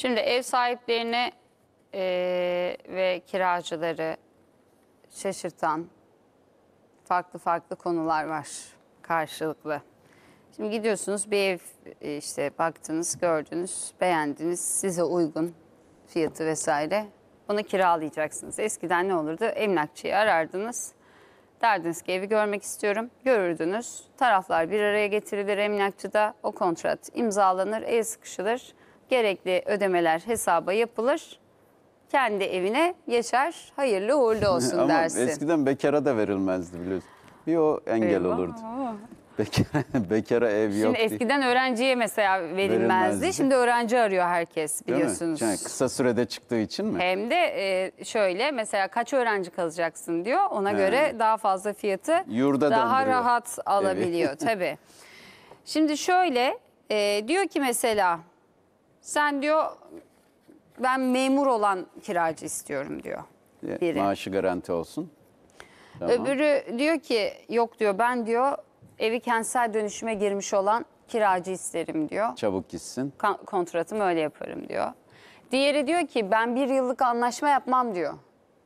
Şimdi ev sahiplerini e, ve kiracıları şaşırtan farklı farklı konular var karşılıklı. Şimdi gidiyorsunuz bir ev e, işte baktınız, gördünüz, beğendiniz, size uygun fiyatı vesaire. Bunu kiralayacaksınız. Eskiden ne olurdu? Emlakçıyı arardınız. Derdiniz ki evi görmek istiyorum. Görürdünüz. Taraflar bir araya getirilir emlakçıda. O kontrat imzalanır, el sıkışılır gerekli ödemeler hesaba yapılır. Kendi evine geçer, hayırlı uğurlu olsun Ama dersin. eskiden bekara da verilmezdi biliyorsun. Bir o engel Eyvah. olurdu. Bekara, bekara ev yok. Şimdi eskiden diye. öğrenciye mesela verilmezdi. verilmezdi. Şimdi öğrenci arıyor herkes biliyorsunuz. Yani kısa sürede çıktığı için mi? Hem de e, şöyle mesela kaç öğrenci kalacaksın diyor. Ona He. göre daha fazla fiyatı Yurda daha rahat alabiliyor tabii. Şimdi şöyle e, diyor ki mesela sen diyor ben memur olan kiracı istiyorum diyor. Biri. Maaşı garanti olsun. Tamam. Öbürü diyor ki yok diyor ben diyor evi kentsel dönüşüme girmiş olan kiracı isterim diyor. Çabuk gitsin. Ka- kontratım öyle yaparım diyor. Diğeri diyor ki ben bir yıllık anlaşma yapmam diyor.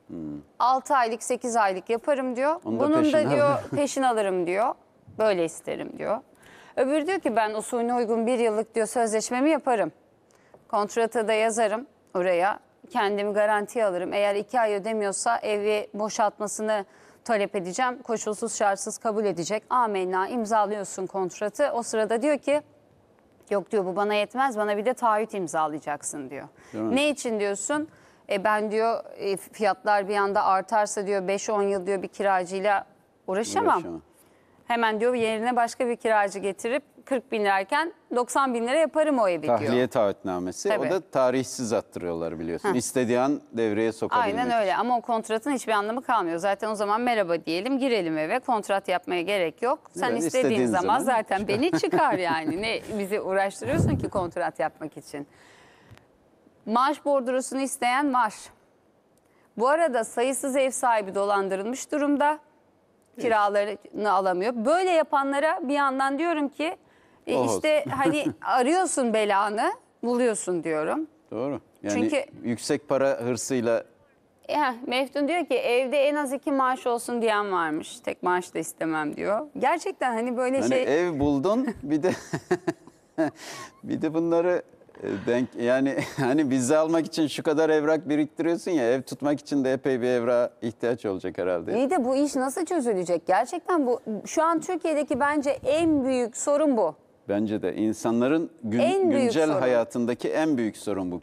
Hmm. 6 aylık 8 aylık yaparım diyor. da Bunun da, diyor peşin alırım diyor. Böyle isterim diyor. Öbürü diyor ki ben usulüne uygun bir yıllık diyor sözleşmemi yaparım. Kontrata da yazarım oraya. Kendimi garanti alırım. Eğer iki ay ödemiyorsa evi boşaltmasını talep edeceğim. Koşulsuz şartsız kabul edecek. Amenna imzalıyorsun kontratı. O sırada diyor ki yok diyor bu bana yetmez bana bir de taahhüt imzalayacaksın diyor. Ne için diyorsun? E ben diyor e, fiyatlar bir anda artarsa diyor 5-10 yıl diyor bir kiracıyla uğraşamam. Uğraşamam. Hemen diyor yerine başka bir kiracı getirip 40 bin lirayken 90 bin lira yaparım o evi diyor. Tahliye taahhütnamesi. Tabii. O da tarihsiz attırıyorlar biliyorsun. Heh. İstediği an devreye sokabilmek Aynen öyle ama o kontratın hiçbir anlamı kalmıyor. Zaten o zaman merhaba diyelim girelim eve kontrat yapmaya gerek yok. Sen yani istediğin, istediğin zaman, zaman zaten beni çıkar yani. Ne bizi uğraştırıyorsun ki kontrat yapmak için. Maaş bordrosunu isteyen var. Bu arada sayısız ev sahibi dolandırılmış durumda kiralarını alamıyor. Böyle yapanlara bir yandan diyorum ki e, işte hani arıyorsun belanı buluyorsun diyorum. Doğru. Yani Çünkü- yüksek para hırsıyla Ya, e, Meftun diyor ki evde en az iki maaş olsun diyen varmış. Tek maaş da istemem diyor. Gerçekten hani böyle hani şey ev buldun bir de bir de bunları Denk, yani hani vize almak için şu kadar evrak biriktiriyorsun ya ev tutmak için de epey bir evra ihtiyaç olacak herhalde. İyi de bu iş nasıl çözülecek? Gerçekten bu şu an Türkiye'deki bence en büyük sorun bu. Bence de insanların gün, En güncel sorun. hayatındaki en büyük sorun bu.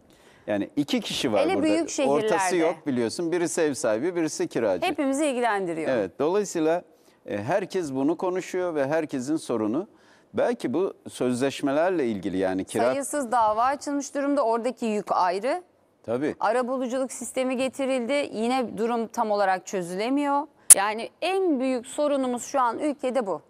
Yani iki kişi var Hele burada. büyük şehirlerde. Ortası yok biliyorsun. Birisi ev sahibi, birisi kiracı. Hepimizi ilgilendiriyor. Evet, dolayısıyla e, herkes bunu konuşuyor ve herkesin sorunu. Belki bu sözleşmelerle ilgili yani kira... Sayısız dava açılmış durumda oradaki yük ayrı. Tabii. Arabuluculuk sistemi getirildi yine durum tam olarak çözülemiyor. Yani en büyük sorunumuz şu an ülkede bu.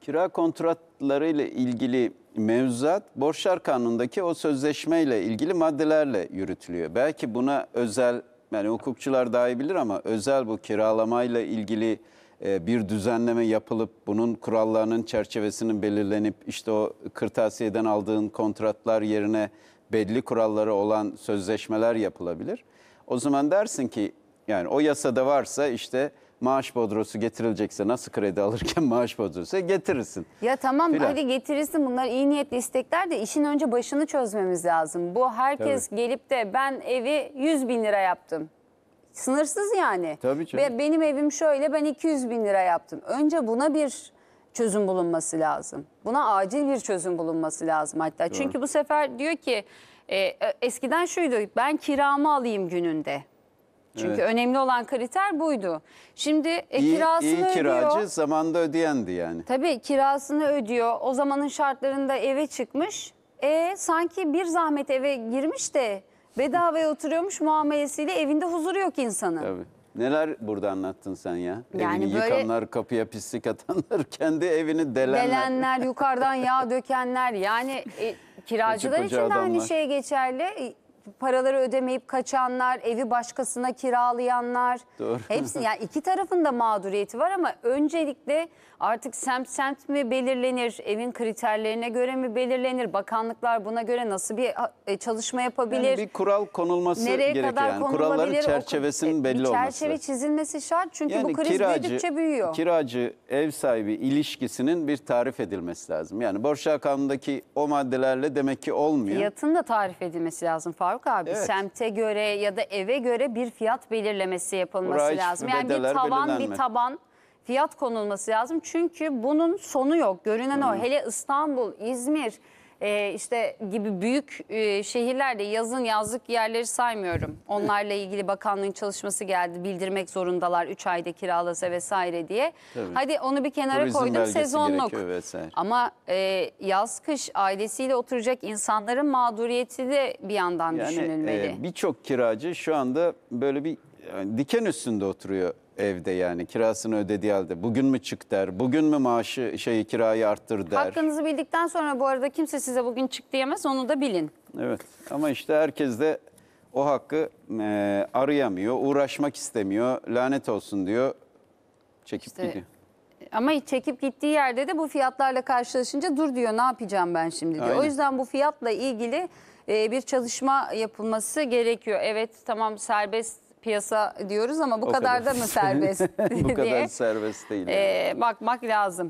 Kira kontratları ile ilgili mevzuat borçlar kanunundaki o sözleşmeyle ilgili maddelerle yürütülüyor. Belki buna özel yani hukukçular daha iyi bilir ama özel bu kiralamayla ilgili ee, bir düzenleme yapılıp bunun kurallarının çerçevesinin belirlenip işte o kırtasiyeden aldığın kontratlar yerine belli kuralları olan sözleşmeler yapılabilir. O zaman dersin ki yani o yasada varsa işte maaş bodrosu getirilecekse nasıl kredi alırken maaş bodrosu e, getirirsin. Ya tamam Filan. hadi getirirsin bunlar iyi niyetli istekler de işin önce başını çözmemiz lazım. Bu herkes Tabii. gelip de ben evi 100 bin lira yaptım. Sınırsız yani. Tabii ki. Ve benim evim şöyle ben 200 bin lira yaptım. Önce buna bir çözüm bulunması lazım. Buna acil bir çözüm bulunması lazım hatta. Doğru. Çünkü bu sefer diyor ki e, e eskiden şuydu ben kiramı alayım gününde. Çünkü evet. önemli olan kriter buydu. Şimdi e, iyi, kirasını iyi kiracı ödüyor. zamanda ödeyendi yani. Tabii kirasını ödüyor. O zamanın şartlarında eve çıkmış. E sanki bir zahmet eve girmiş de bedavaya oturuyormuş muamelesiyle evinde huzuru yok insanın. Tabii. Neler burada anlattın sen ya? Yani Evini böyle- yıkanlar, kapıya pislik atanlar, kendi evini delenler. Delenler, yukarıdan yağ dökenler yani e, kiracılar için de ucu aynı şey geçerli paraları ödemeyip kaçanlar, evi başkasına kiralayanlar. Doğru. Hepsi yani iki tarafın da mağduriyeti var ama öncelikle artık semt semt mi belirlenir, evin kriterlerine göre mi belirlenir, bakanlıklar buna göre nasıl bir e, çalışma yapabilir? Yani bir kural konulması Nereye gerek kadar yani. Kuralların çerçevesinin e, belli olması. Bir çerçeve olması. çizilmesi şart çünkü yani bu kriz kiracı, büyüdükçe büyüyor. Kiracı ev sahibi ilişkisinin bir tarif edilmesi lazım. Yani borç kanundaki o maddelerle demek ki olmuyor. Fiyatın da tarif edilmesi lazım Faruk. Faruk abi evet. semte göre ya da eve göre bir fiyat belirlemesi yapılması Oraya lazım. Yani bir tavan belirlenme. bir taban fiyat konulması lazım. Çünkü bunun sonu yok. Görünen hmm. o hele İstanbul, İzmir e, işte gibi büyük e, şehirlerde yazın yazlık yerleri saymıyorum. Onlarla ilgili bakanlığın çalışması geldi. Bildirmek zorundalar 3 ayda kiralasa vesaire diye. Tabii. Hadi onu bir kenara Turizm koydum sezonluk. Ama e, yaz kış ailesiyle oturacak insanların mağduriyeti de bir yandan Yani e, düşünülmeli. e, birçok kiracı şu anda böyle bir yani diken üstünde oturuyor evde yani kirasını ödediği halde bugün mü çık der, bugün mü maaşı şeyi kirayı arttır der. Hakkınızı bildikten sonra bu arada kimse size bugün çık diyemez onu da bilin. Evet ama işte herkes de o hakkı e, arayamıyor, uğraşmak istemiyor, lanet olsun diyor, çekip İşte- gidiyor. Ama çekip gittiği yerde de bu fiyatlarla karşılaşınca dur diyor ne yapacağım ben şimdi diyor. Aynen. O yüzden bu fiyatla ilgili e, bir çalışma yapılması gerekiyor. Evet tamam serbest piyasa diyoruz ama bu o kadar, kadar da mı serbest bu kadar serbest değil. Yani. E, bakmak lazım.